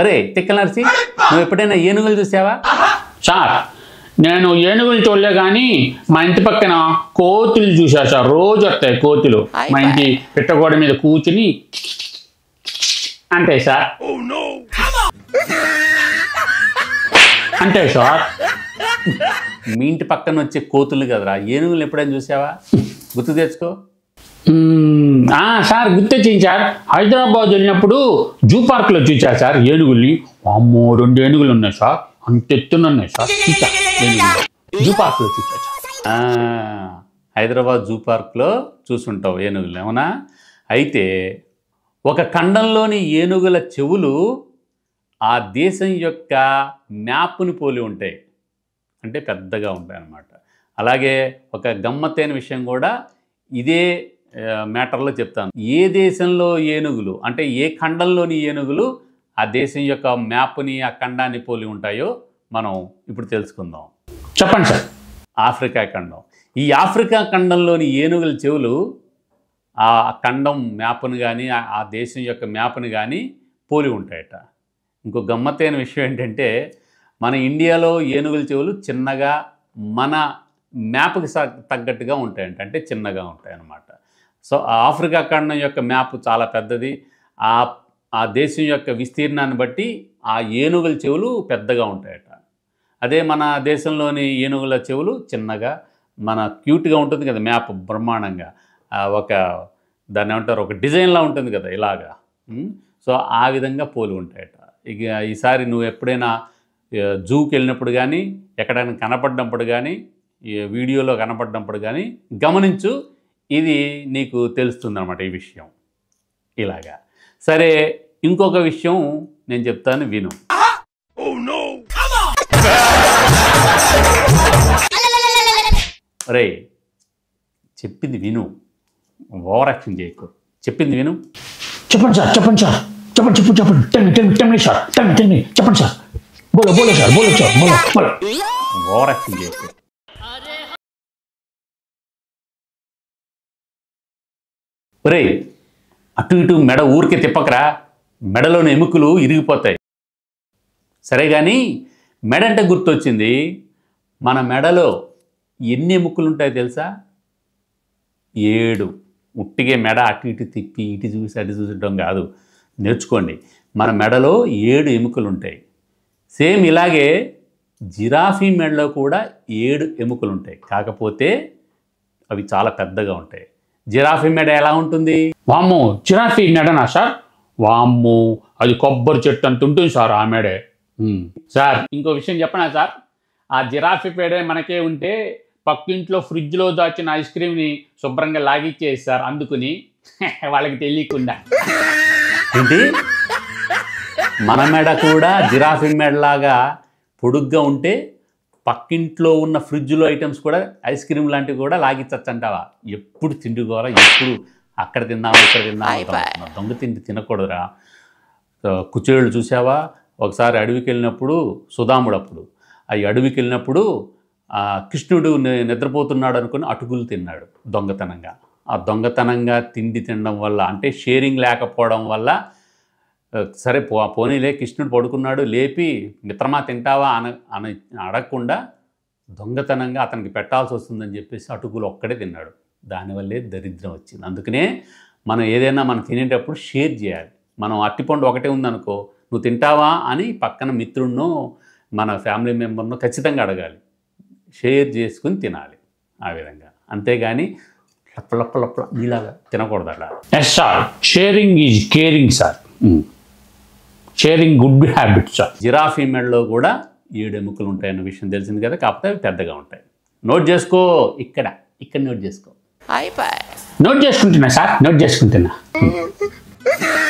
అరే తిక్కలర్సి నువ్వు ఎప్పుడైనా ఏనుగులు చూసావా సార్ నేను ఏనుగులు చూడలే కానీ మా ఇంటి పక్కన కోతులు చూసా సార్ రోజు వస్తాయి కోతులు మా ఇంటి పిట్టగోడ మీద కూర్చుని అంతే సార్ oh, అంతే సార్ మీ ఇంటి పక్కన వచ్చే కోతులు కదరా ఏనుగులు ఎప్పుడైనా చూసావా గుర్తు తెచ్చుకో సార్ గుర్తొచ్చింది సార్ హైదరాబాద్ వెళ్ళినప్పుడు జూ పార్క్లో చూసా సార్ ఏనుగుల్ని అమ్మో రెండు ఏనుగులు ఉన్నాయి సార్ అంత ఎత్తున్నాయి సార్ చూసా జూ పార్క్లో చూసా హైదరాబాద్ జూ పార్క్లో చూసుంటావు ఏనుగులు ఏమన్నా అయితే ఒక ఖండంలోని ఏనుగుల చెవులు ఆ దేశం యొక్క మ్యాప్ను పోలి ఉంటాయి అంటే పెద్దగా ఉంటాయి అన్నమాట అలాగే ఒక గమ్మత్తైన విషయం కూడా ఇదే మ్యాటర్లో చెప్తాను ఏ దేశంలో ఏనుగులు అంటే ఏ ఖండంలోని ఏనుగులు ఆ దేశం యొక్క మ్యాప్ని ఆ ఖండాన్ని పోలి ఉంటాయో మనం ఇప్పుడు తెలుసుకుందాం చెప్పండి సార్ ఆఫ్రికా ఖండం ఈ ఆఫ్రికా ఖండంలోని ఏనుగుల చెవులు ఆ ఖండం మ్యాప్ను కానీ ఆ దేశం యొక్క మ్యాప్ను కానీ పోలి ఉంటాయట ఇంకో గమ్మత్తైన విషయం ఏంటంటే మన ఇండియాలో ఏనుగుల చెవులు చిన్నగా మన మ్యాప్కి తగ్గట్టుగా ఉంటాయంట అంటే చిన్నగా ఉంటాయన్నమాట సో ఆఫ్రికా ఖండం యొక్క మ్యాప్ చాలా పెద్దది ఆ ఆ దేశం యొక్క విస్తీర్ణాన్ని బట్టి ఆ ఏనుగుల చెవులు పెద్దగా ఉంటాయట అదే మన దేశంలోని ఏనుగుల చెవులు చిన్నగా మన క్యూట్గా ఉంటుంది కదా మ్యాప్ బ్రహ్మాండంగా ఒక దాన్ని ఏమంటారు ఒక డిజైన్లా ఉంటుంది కదా ఇలాగా సో ఆ విధంగా పోలి ఉంటాయట ఇక ఈసారి నువ్వు ఎప్పుడైనా జూకి వెళ్ళినప్పుడు కానీ ఎక్కడైనా కనపడినప్పుడు కానీ వీడియోలో కనపడినప్పుడు కానీ గమనించు ఇది నీకు అనమాట ఈ విషయం ఇలాగా సరే ఇంకొక విషయం నేను చెప్తాను విను రే చెప్పింది విను ఓవర్ యాక్షన్ చేయకు చెప్పింది విను చెప్పండి సార్ చెప్పండి సార్ చెప్పండి చెప్పు చెప్పండి ten ten ten sir ten టెన్ని చెప్పండి సార్ బోలో బోలో సార్ బోలో సార్ బోలో బోలో ఓవర్ యాక్షన్ చేయకు ఒరే అటు ఇటు మెడ ఊరికే తిప్పకరా మెడలోని ఎముకలు ఇరిగిపోతాయి సరే కానీ మెడ అంటే గుర్తొచ్చింది మన మెడలో ఎన్ని ఎముకలు ఉంటాయో తెలుసా ఏడు ఉట్టిగే మెడ అటు ఇటు తిప్పి ఇటు చూసి అటు చూసడం కాదు నేర్చుకోండి మన మెడలో ఏడు ఎముకలు ఉంటాయి సేమ్ ఇలాగే జిరాఫీ మెడలో కూడా ఏడు ఎముకలు ఉంటాయి కాకపోతే అవి చాలా పెద్దగా ఉంటాయి జిరాఫీ మెడ ఎలా ఉంటుంది వామ్మో జిరాఫీ మెడనా సార్ వామ్ము అది కొబ్బరి చెట్టు అంత ఉంటుంది సార్ ఆ మెడే సార్ ఇంకో విషయం చెప్పనా సార్ ఆ జిరాఫీ పేడే మనకే ఉంటే పక్కింట్లో ఫ్రిడ్జ్లో దాచిన ఐస్ క్రీమ్ని శుభ్రంగా లాగిచ్చేసి సార్ అందుకుని వాళ్ళకి తెలియకుండా ఏంటి మన మెడ కూడా జిరాఫీ మెడలాగా పొడుగ్గా ఉంటే పక్కింట్లో ఉన్న ఫ్రిడ్జ్లో ఐటమ్స్ కూడా ఐస్ క్రీమ్ లాంటివి కూడా లాగించచ్చు అంటావా ఎప్పుడు తిండి కూడా ఎప్పుడు అక్కడ తిన్నాము ఇక్కడ తిన్నాము దొంగ తిండి తినకూడదురా కుచేళ్ళు చూసావా ఒకసారి అడవికి వెళ్ళినప్పుడు సుధాముడు అప్పుడు ఆ అడవికి వెళ్ళినప్పుడు కృష్ణుడు నిద్రపోతున్నాడు అనుకుని అటుకులు తిన్నాడు దొంగతనంగా ఆ దొంగతనంగా తిండి తినడం వల్ల అంటే షేరింగ్ లేకపోవడం వల్ల సరే పో పోనీలే కృష్ణుడు పడుకున్నాడు లేపి మిత్రమా తింటావా అన అన అడగకుండా దొంగతనంగా అతనికి పెట్టాల్సి వస్తుందని చెప్పేసి అటుకులు ఒక్కడే తిన్నాడు దానివల్లే దరిద్రం వచ్చింది అందుకనే మనం ఏదైనా మనం తినేటప్పుడు షేర్ చేయాలి మనం అట్టిపండు ఒకటే ఉందనుకో నువ్వు తింటావా అని పక్కన మిత్రుడినో మన ఫ్యామిలీ మెంబర్ను ఖచ్చితంగా అడగాలి షేర్ చేసుకుని తినాలి ఆ విధంగా అంతేగాని లప్ప లప్ప లప్ప ఇలాగా తినకూడదు అలా yes sir sharing is caring sir sharing good habits giraffe మెడలో కూడా ఏడు ఎముకలు ఉంటాయన్న విషయం తెలిసింది కదా కాకపోతే అవి పెద్దగా ఉంటాయి నోట్ చేసుకో ఇక్కడ ఇక్కడ నోట్ చేసుకో నోట్ చేసుకుంటున్నా సార్ నోట్ చేసుకుంటున్నా